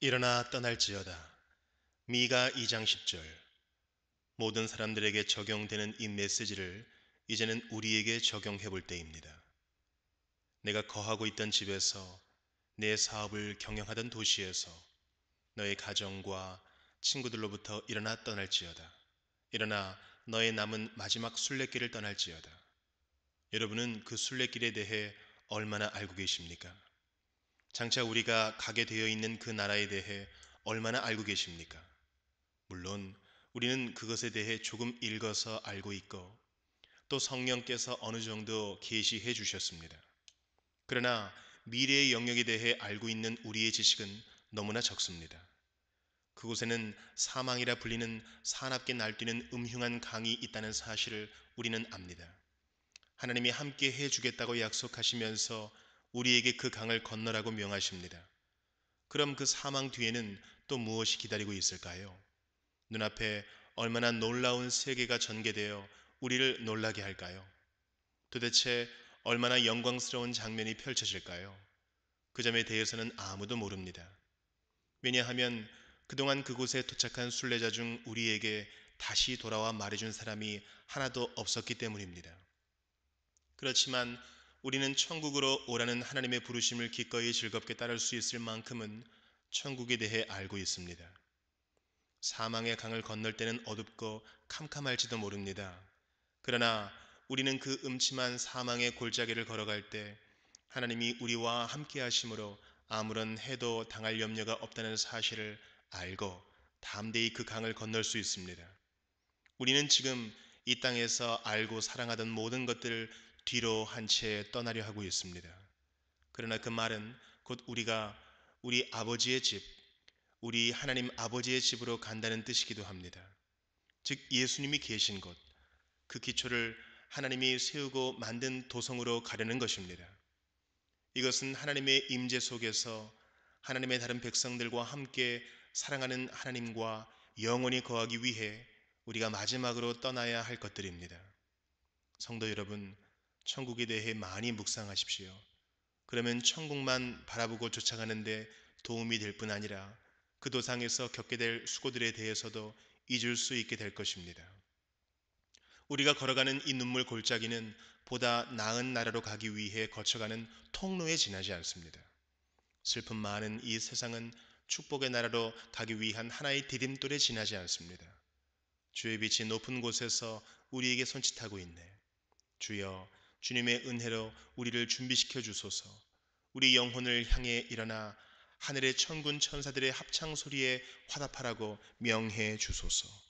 일어나 떠날지어다. 미가 2장 10절. 모든 사람들에게 적용되는 이 메시지를 이제는 우리에게 적용해 볼 때입니다. 내가 거하고 있던 집에서 내 사업을 경영하던 도시에서 너의 가정과 친구들로부터 일어나 떠날지어다. 일어나 너의 남은 마지막 순례길을 떠날지어다. 여러분은 그 순례길에 대해 얼마나 알고 계십니까? 장차 우리가 가게 되어 있는 그 나라에 대해 얼마나 알고 계십니까? 물론 우리는 그것에 대해 조금 읽어서 알고 있고 또 성령께서 어느 정도 계시해 주셨습니다. 그러나 미래의 영역에 대해 알고 있는 우리의 지식은 너무나 적습니다. 그곳에는 사망이라 불리는 사납게 날뛰는 음흉한 강이 있다는 사실을 우리는 압니다. 하나님이 함께 해주겠다고 약속하시면서 우리에게 그 강을 건너라고 명하십니다. 그럼 그 사망 뒤에는 또 무엇이 기다리고 있을까요? 눈앞에 얼마나 놀라운 세계가 전개되어 우리를 놀라게 할까요? 도대체 얼마나 영광스러운 장면이 펼쳐질까요? 그 점에 대해서는 아무도 모릅니다. 왜냐하면 그동안 그곳에 도착한 순례자 중 우리에게 다시 돌아와 말해준 사람이 하나도 없었기 때문입니다. 그렇지만 우리는 천국으로 오라는 하나님의 부르심을 기꺼이 즐겁게 따를 수 있을 만큼은 천국에 대해 알고 있습니다. 사망의 강을 건널 때는 어둡고 캄캄할지도 모릅니다. 그러나 우리는 그 음침한 사망의 골짜기를 걸어갈 때 하나님이 우리와 함께 하심으로 아무런 해도 당할 염려가 없다는 사실을 알고 담대히 그 강을 건널 수 있습니다. 우리는 지금 이 땅에서 알고 사랑하던 모든 것들을 뒤로 한 채 떠나려 하고 있습니다. 그러나 그 말은 곧 우리가 우리 아버지의 집, 우리 하나님 아버지의 집으로 간다는 뜻이기도 합니다. 즉 예수님이 계신 곳, 그 기초를 하나님이 세우고 만든 도성으로 가려는 것입니다. 이것은 하나님의 임재 속에서 하나님의 다른 백성들과 함께 사랑하는 하나님과 영원히 거하기 위해 우리가 마지막으로 떠나야 할 것들입니다. 성도 여러분, 천국에 대해 많이 묵상하십시오. 그러면 천국만 바라보고 쫓아가는데 도움이 될 뿐 아니라 그 도상에서 겪게 될 수고들에 대해서도 잊을 수 있게 될 것입니다. 우리가 걸어가는 이 눈물 골짜기는 보다 나은 나라로 가기 위해 거쳐가는 통로에 지나지 않습니다. 슬픔 많은 이 세상은 축복의 나라로 가기 위한 하나의 디딤돌에 지나지 않습니다. 주의 빛이 높은 곳에서 우리에게 손짓하고 있네. 주여 주님의 은혜로 우리를 준비시켜 주소서. 우리 영혼을 향해 일어나 하늘의 천군 천사들의 합창 소리에 화답하라고 명해 주소서.